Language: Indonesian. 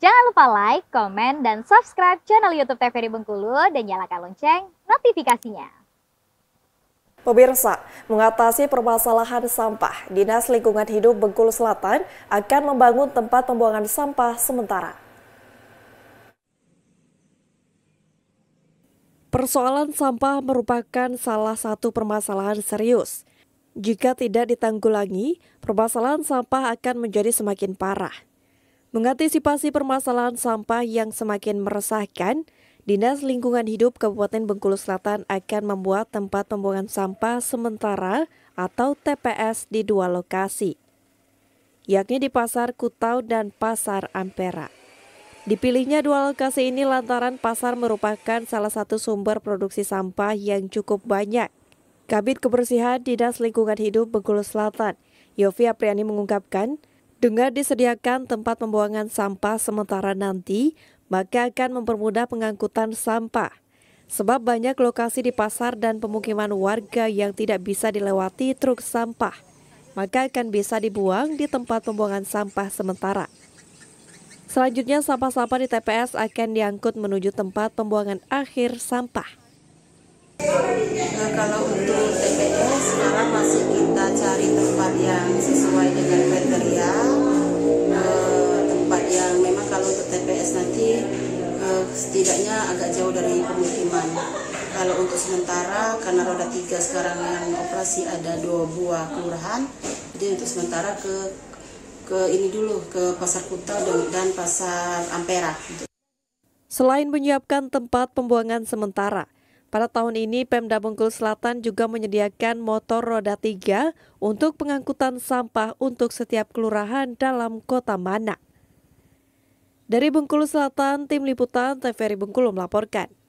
Jangan lupa like, komen, dan subscribe channel YouTube TVRI Bengkulu dan nyalakan lonceng notifikasinya. Pemirsa, mengatasi permasalahan sampah, Dinas Lingkungan Hidup Bengkulu Selatan akan membangun tempat pembuangan sampah sementara. Persoalan sampah merupakan salah satu permasalahan serius. Jika tidak ditanggulangi, permasalahan sampah akan menjadi semakin parah. Mengantisipasi permasalahan sampah yang semakin meresahkan, Dinas Lingkungan Hidup Kabupaten Bengkulu Selatan akan membuat tempat pembuangan sampah sementara atau TPS di dua lokasi, yakni di Pasar Kutau dan Pasar Ampera. Dipilihnya dua lokasi ini lantaran pasar merupakan salah satu sumber produksi sampah yang cukup banyak. Kabit Kebersihan Dinas Lingkungan Hidup Bengkulu Selatan, Yofi Apriani mengungkapkan, dengan disediakan tempat pembuangan sampah sementara nanti, maka akan mempermudah pengangkutan sampah. Sebab banyak lokasi di pasar dan pemukiman warga yang tidak bisa dilewati truk sampah, maka akan bisa dibuang di tempat pembuangan sampah sementara. Selanjutnya sampah-sampah di TPS akan diangkut menuju tempat pembuangan akhir sampah. Nah, kalau untuk TPS sekarang masih kita cari tempat yang sesuai dengan TPS nanti uh, setidaknya agak jauh dari pemukiman kalau untuk sementara karena roda tiga sekarang yang operasi ada dua buah kelurahan jadi untuk sementara ke ke ini dulu ke pasar Kuta dan pasar Ampera Selain menyiapkan tempat pembuangan sementara, pada tahun ini, Pemda Bengkul Selatan juga menyediakan motor roda tiga untuk pengangkutan sampah untuk setiap kelurahan dalam kota Manak. Dari Bengkulu Selatan, Tim Liputan TVRI Bengkulu melaporkan.